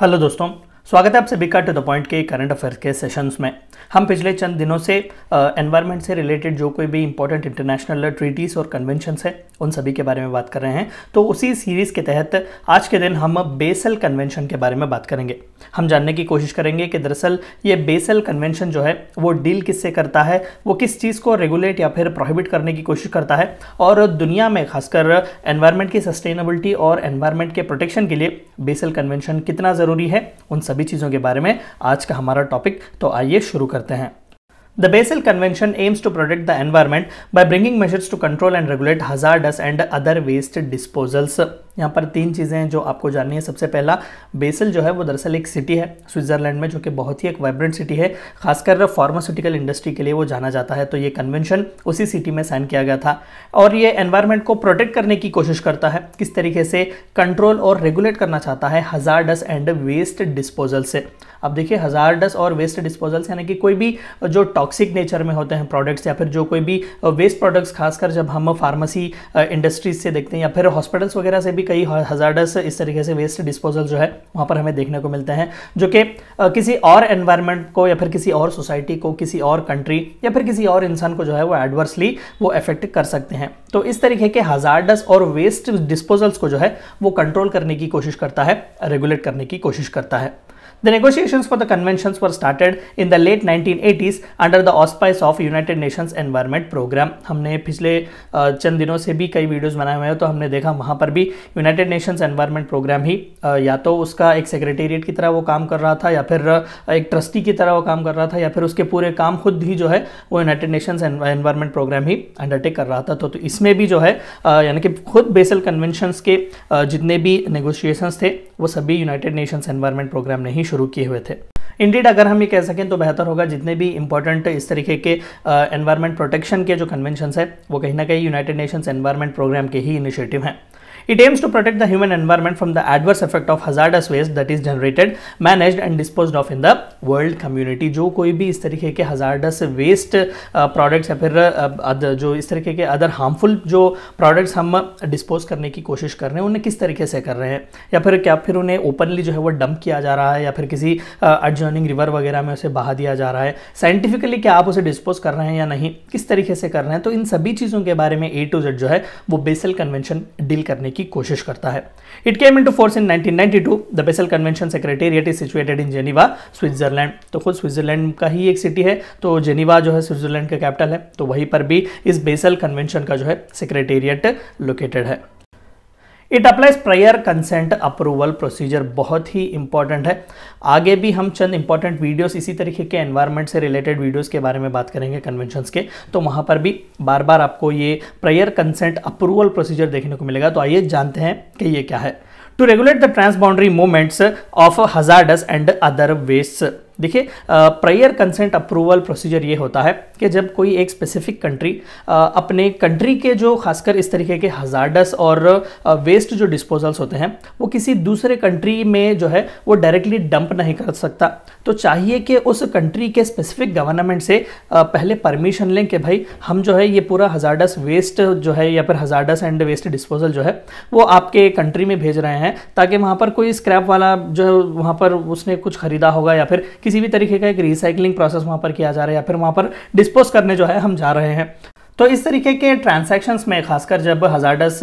Hello दोस्तों स्वागत है आप सभी का टू द पॉइंट के करंट अफेयर्स के सेशंस में हम पिछले चंद दिनों से एनवायरनमेंट से रिलेटेड जो कोई भी इंपॉर्टेंट इंटरनेशनल ट्रीटीज़ और कन्वेंशंस है उन सभी के बारे में बात कर रहे हैं तो उसी सीरीज़ के तहत आज के दिन हम बेसल कन्वेंशन के बारे में बात करेंगे हम जानने की कोशिश करेंगे कि दरअसल ये बेसल कन्वेंशन जो है वो डील किससे करता है वो किस चीज़ को रेगुलेट या फिर प्रोहिबिट करने की कोशिश करता है और दुनिया में खासकर एनवायरनमेंट की सस्टेनेबिलिटी और एनवायरनमेंट के प्रोटेक्शन के लिए बेसल कन्वेंशन कितना ज़रूरी है उन सभी सभी चीज़ों के बारे में आज का हमारा टॉपिक तो आइए शुरू करते हैं the Basel convention aims to protect the environment by bringing measures to control and regulate hazard and other waste disposals यहाँ पर तीन चीज़ें हैं जो आपको जाननी है सबसे पहला बेसल जो है वो दरअसल एक सिटी है स्विट्ज़रलैंड में जो कि बहुत ही एक वाइब्रेंट सिटी है खासकर फार्मास्यूटिकल इंडस्ट्री के लिए वो जाना जाता है तो ये कन्वेंशन उसी सिटी में साइन किया गया था और ये एनवायरमेंट को प्रोटेक्ट करने की कोशिश करता है किस तरीके से कंट्रोल और रेगुलेट करना चाहता है हज़ार एंड वेस्ट डिस्पोजल से अब देखिए हज़ार और वेस्ट डिस्पोजल्स यानी कि कोई भी जो टॉक्सिक नेचर में होते हैं प्रोडक्ट्स या फिर जो कोई भी वेस्ट प्रोडक्ट्स खासकर जब हम फार्मेसी इंडस्ट्रीज uh, से देखते हैं या फिर हॉस्पिटल्स वगैरह से भी कई हजार्डस इस तरीके से वेस्ट डिस्पोजल जो है वहाँ पर हमें देखने को मिलते हैं जो कि किसी और एनवायरनमेंट को या फिर किसी और सोसाइटी को किसी और कंट्री या फिर किसी और इंसान को जो है वो एडवर्सली वो अफेक्ट कर सकते हैं तो इस तरीके के हजार्डस और वेस्ट डिस्पोजल्स को जो है वो कंट्रोल करने की कोशिश करता है रेगुलेट करने की कोशिश करता है The negotiations for the conventions were started in the late 1980s under the auspice of United Nations Environment Program. हमने पिछले चंद दिनों से भी कई वीडियोस बनाए हुए हैं तो हमने देखा वहाँ पर भी यूनाइटेड नेशंस Environment प्रोग्राम ही या तो उसका एक सेक्रेटेरिएट की तरह वो काम कर रहा था या फिर एक ट्रस्टी की तरह वो काम कर रहा था या फिर उसके पूरे काम खुद ही जो है वो यूनाइटेड नेशंस Environment प्रोग्राम ही अंडरटेक कर रहा था तो, तो इसमें भी जो है यानी कि खुद बेसल कन्वेंशन के जितने भी नेगोशिएशंस थे वो सभी यूनाइटेड नेशंस एनवायरमेंट प्रोग्राम ने ही शुरू शुरू किए हुए थे इंडीड अगर हम ये कह सकें तो बेहतर होगा जितने भी इंपॉर्टेंट इस तरीके के एनवायरमेंट प्रोटेक्शन के जो कन्वेंशन है वो कहीं ना कहीं यूनाइटेड नेशंस एनवायरमेंट प्रोग्राम के ही इनिशिएटिव हैं It aims to protect the human environment from the adverse effect of hazardous waste that is generated, managed and disposed of in the world community. जो कोई भी इस तरीके के हजारडस वेस्ट products या फिर जो इस तरीके के अदर हार्मफुल जो प्रोडक्ट्स हम डिस्पोज करने की कोशिश कर रहे हैं उन्हें किस तरीके से कर रहे हैं या फिर क्या फिर उन्हें ओपनली जो है वो डंप किया जा रहा है या फिर किसी एडजॉइनिंग रिवर वगैरह में उसे बहा दिया जा रहा है साइंटिफिकली क्या आप उसे डिस्पोज कर रहे हैं या नहीं किस तरीके से कर रहे हैं तो इन सभी चीज़ों के बारे में ए टू जेड जो है वो बेसल कन्वेंशन डील करने करने की कोशिश करता है it came into force into the Basel convention secretariat is situated in Geneva Switzerland तो खुद स्विट्जरलैंड का ही एक सिटी है तो जेनीवा जो है स्विट्जरलैंड का कैपिटल है तो वहीं पर भी इस बेसल कन्वेंशन का जो है सेक्रेटेरिएट लोकेटेड है it applies prior consent approval procedure बहुत ही इंपॉर्टेंट है आगे भी हम चंद इंपॉर्टेंट वीडियोस इसी तरीके के एनवायरनमेंट से रिलेटेड वीडियोस के बारे में बात करेंगे कन्वेंशंस के तो वहां पर भी बार बार आपको ये प्रायर कंसेंट अप्रूवल प्रोसीजर देखने को मिलेगा तो आइए जानते हैं कि ये क्या है to regulate the transboundary movements of hazardous and other waste देखिए प्रायर कंसेंट अप्रूवल प्रोसीजर ये होता है कि जब कोई एक स्पेसिफिक कंट्री अपने कंट्री के जो खासकर इस तरीके के हजार्डस और वेस्ट जो डिस्पोजल्स होते हैं वो किसी दूसरे कंट्री में जो है वो डायरेक्टली डंप नहीं कर सकता तो चाहिए कि उस कंट्री के स्पेसिफिक गवर्नमेंट से पहले परमिशन लें कि भाई हम जो है ये पूरा हजार्डस वेस्ट जो है या फिर हजार्डस एंड वेस्ट डिस्पोजल जो है वो आपके कंट्री में भेज रहे हैं ताकि वहाँ पर कोई स्क्रैप वाला जो है वहाँ पर उसने कुछ खरीदा होगा या फिर किसी भी तरीके का एक रिसाइकलिंग प्रोसेस वहाँ पर किया जा रहा है या फिर वहाँ पर डिस्पोज करने जो है हम जा रहे हैं तो इस तरीके के ट्रांसैक्शंस में खासकर जब हजारडस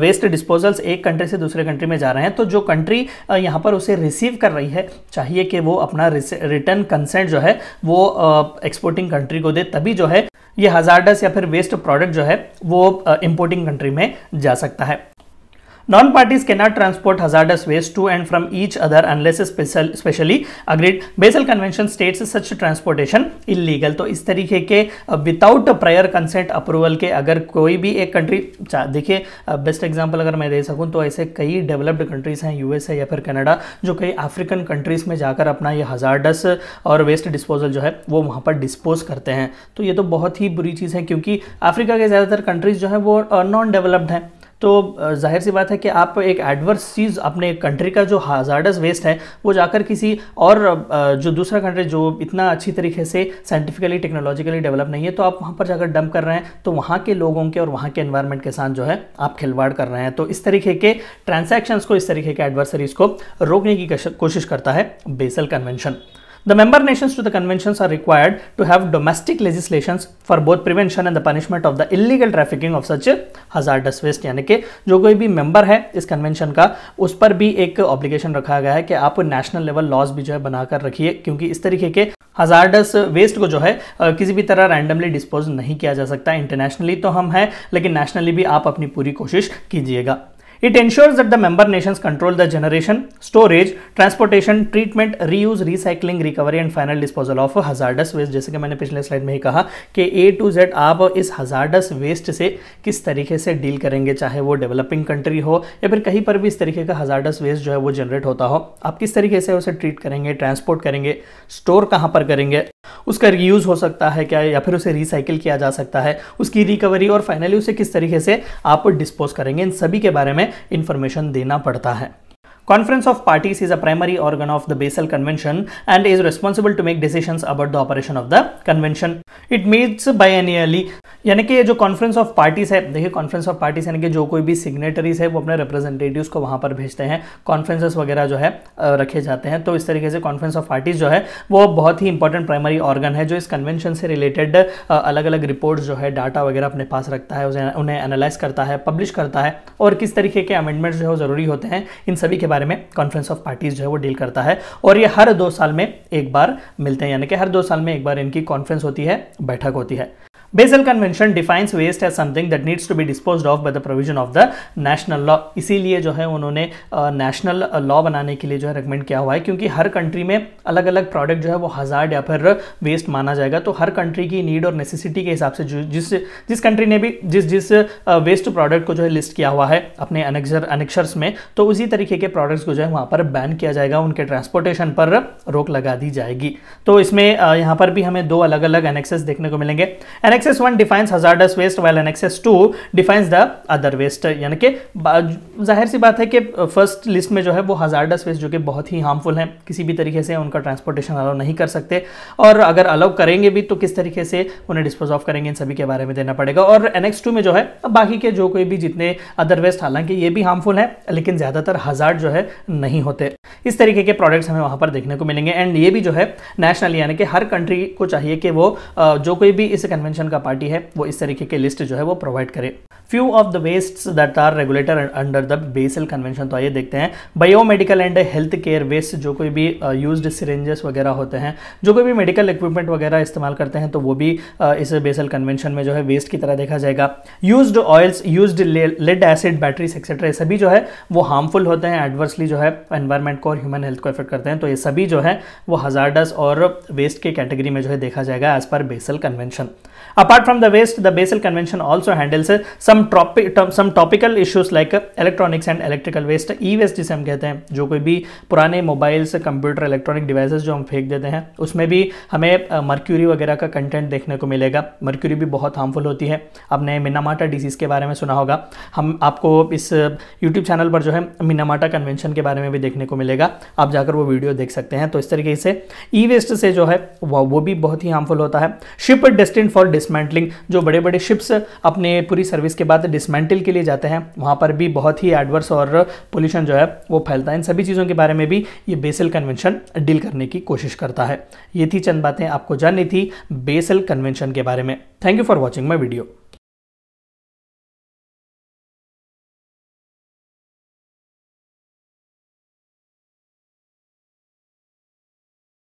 वेस्ट डिस्पोजल्स एक कंट्री से दूसरे कंट्री में जा रहे हैं तो जो कंट्री यहाँ पर उसे रिसीव कर रही है चाहिए कि वो अपना रिटर्न कंसेंट जो है वो एक्सपोर्टिंग कंट्री को दे तभी जो है ये हजारडस या फिर वेस्ट प्रोडक्ट जो है वो इम्पोर्टिंग कंट्री में जा सकता है non Non-parties cannot transport hazardous waste to and from each other unless special specially agreed. Basel convention states such transportation illegal तो इस तरीके के विदाउट प्रायर कंसेंट अप्रूवल के अगर कोई भी एक कंट्री देखिए बेस्ट uh, एग्जाम्पल अगर मैं दे सकूँ तो ऐसे कई डेवलप्ड कंट्रीज हैं यू एस ए या फिर कनाडा जो कई अफ्रीकन कंट्रीज में जाकर अपना ये हजार्डस और वेस्ट डिस्पोजल जो है वो वहाँ पर डिस्पोज करते हैं तो ये तो बहुत ही बुरी चीज़ है क्योंकि अफ्रीका के ज़्यादातर कंट्रीज जो हैं वो नॉन uh, डेवलप्ड हैं तो जाहिर सी बात है कि आप एक एडवर्स चीज़ अपने कंट्री का जो हाजार्डस वेस्ट है वो जाकर किसी और जो दूसरा कंट्री जो इतना अच्छी तरीके से साइंटिफिकली टेक्नोलॉजिकली डेवलप नहीं है तो आप वहाँ पर जाकर डंप कर रहे हैं तो वहाँ के लोगों के और वहाँ के इन्वायरमेंट के साथ जो है आप खिलवाड़ कर रहे हैं तो इस तरीके के ट्रांजेक्शन्स को इस तरीके के एडवर्सरीज को रोकने की कोशिश करता है Basel convention The member nations to the conventions are required to have domestic legislations for both prevention and the punishment of the illegal trafficking of such hazardous waste यानी कि जो कोई भी member है इस convention का उस पर भी एक obligation रखा गया है कि आप national level laws भी जो है बनाकर रखिए क्योंकि इस तरीके के हजारडस वेस्ट को जो है किसी भी तरह रैंडमली डिस्पोज नहीं किया जा सकता इंटरनेशनली तो हम हैं लेकिन नेशनली भी आप अपनी पूरी कोशिश कीजिएगा It ensures that the member nations control the generation, storage, transportation, treatment, reuse, recycling, recovery and final disposal of hazardous waste जैसे कि मैंने पिछले स्लाइड में ही कहा कि ए टू जेड आप इस hazardous waste से किस तरीके से डील करेंगे चाहे वो डेवलपिंग कंट्री हो या फिर कहीं पर भी इस तरीके का hazardous waste जो है वो जनरेट होता हो आप किस तरीके से उसे ट्रीट करेंगे ट्रांसपोर्ट करेंगे स्टोर कहाँ पर करेंगे उसका रीयूज़ हो सकता है क्या या फिर उसे रिसाइकिल किया जा सकता है उसकी रिकवरी और फाइनली उसे किस तरीके से आप डिस्पोज करेंगे इन सभी के बारे में इंफॉर्मेशन देना पड़ता है Conference of Parties is a primary organ of the Basel Convention and is responsible to make decisions about the operation of the convention. It meets biennially यानी कि ये जो कॉन्फ्रेंस ऑफ पार्टीज है देखिए कॉन्फ्रेंस ऑफ पार्टीज यानी कि जो कोई भी सिग्नेटरीज है वो अपने रिप्रेजेंटेटिव्स को वहाँ पर भेजते हैं कॉन्फ्रेंसेस वगैरह जो है रखे जाते हैं तो इस तरीके से कॉन्फ्रेंस ऑफ पार्टीज जो है वो बहुत ही इंपॉर्टेंट प्राइमरी ऑर्गन है जो इस कन्वेंशन से रिलेटेड अलग अलग रिपोर्ट्स जो है डाटा वगैरह अपने पास रखता है उन्हें एनालाइज करता है पब्लिश करता है और किस तरीके के अमेंडमेंट्स जो है ज़रूरी होते हैं इन सभी के बारे में कॉन्फ्रेंस ऑफ पार्टीज जो है वो डील करता है और ये हर दो साल में एक बार मिलते हैं यानी कि हर दो साल में एक बार इनकी कॉन्फ्रेंस होती है बैठक होती है Basel convention defines waste as something that needs to be dispose of by the provision of the national law इसीलिए जो है उन्होंने नेशनल लॉ बनाने के लिए जो है रिकमेंड किया हुआ है क्योंकि हर कंट्री में अलग अलग प्रोडक्ट जो है वो हजार या फिर वेस्ट माना जाएगा तो हर कंट्री की नीड और नेसेसिटी के हिसाब से जिस जिस कंट्री ने भी जिस जिस वेस्ट प्रोडक्ट को जो है लिस्ट किया हुआ है अपने अनेक्सर में तो उसी तरीके के प्रोडक्ट्स को जो है वहाँ पर बैन किया जाएगा उनके ट्रांसपोर्टेशन पर रोक लगा दी जाएगी तो इसमें यहाँ पर भी हमें दो अलग अलग एनेक्सेस देखने को मिलेंगे annex access one defines hazardous waste while annex two defines the other waste यानी कि जाहिर सी बात है कि फर्स्ट लिस्ट में जो है वो हजारडस वेस्ट जो कि बहुत ही हार्मफुल हैं किसी भी तरीके से उनका ट्रांसपोर्टेशन अलाउ नहीं कर सकते और अगर अलाउ करेंगे भी तो किस तरीके से उन्हें डिस्पोज ऑफ करेंगे इन सभी के बारे में देना पड़ेगा और एनेक्स टू में जो है बाकी के जो कोई भी जितने अदर वेस्ट हालांकि ये भी हार्मफुल है लेकिन ज़्यादातर हज़ार जो है नहीं होते इस तरीके के प्रोडक्ट्स हमें वहाँ पर देखने को मिलेंगे एंड ये भी जो है नेशनल यानी कि हर कंट्री को चाहिए कि वो जो कोई भी इस कन्वेंशन का पार्टी है वो इस तरीके के लिस्ट जो है वो प्रोवाइड करे few of the waste that are regulator under the Basel convention तो आइए देखते हैं biomedical and health care waste जो कोई भी यूज uh, सिरेंजेस वगैरह होते हैं जो कोई भी मेडिकल इक्विपमेंट वगैरह इस्तेमाल करते हैं तो वो भी uh, इस बेसल कन्वेंशन में जो है वेस्ट की तरह देखा जाएगा used oils used lead acid batteries etcetera ये सभी जो है वो हार्मफुल होते हैं एडवर्सली जो है एनवायरमेंट को और ह्यूमन हेल्थ को इफेक्ट करते हैं तो ये सभी जो है वो हजारडस और वेस्ट के कैटेगरी में जो है देखा जाएगा as per Basel convention Apart from the waste, the Basel Convention also handles uh, some, topic, some topical issues like uh, electronics and electrical waste, e-waste जिसे हम कहते हैं जो कोई भी पुराने मोबाइल्स कंप्यूटर इलेक्ट्रॉनिक डिवाइसेज जो हम फेंक देते हैं उसमें भी हमें मर्क्यूरी वगैरह का कंटेंट देखने को मिलेगा मर्क्यूरी भी बहुत हार्मफुल होती है आपने मिनामाटा डिसीज़ के बारे में सुना होगा हम आपको इस यूट्यूब चैनल पर जो है मिनामाटा कन्वेंशन के बारे में भी देखने को मिलेगा आप जाकर वो वीडियो देख सकते हैं तो इस तरीके से ई e वेस्ट से जो है वो भी बहुत ही हार्मफुल होता है शिप डेस्टिन फॉर डिसमेंटलिंग जो बड़े बड़े शिप्स अपने पूरी सर्विस के बाद डिसमेंटल के लिए जाते हैं वहाँ पर भी बहुत ही एडवर्स और पोल्यूशन जो है वो फैलता है इन सभी चीज़ों के बारे में भी ये बेसल कन्वेंशन डील करने की कोशिश करता है ये थी चंद बातें आपको जाननी थी बेसल कन्वेंशन के बारे में thank you for watching my video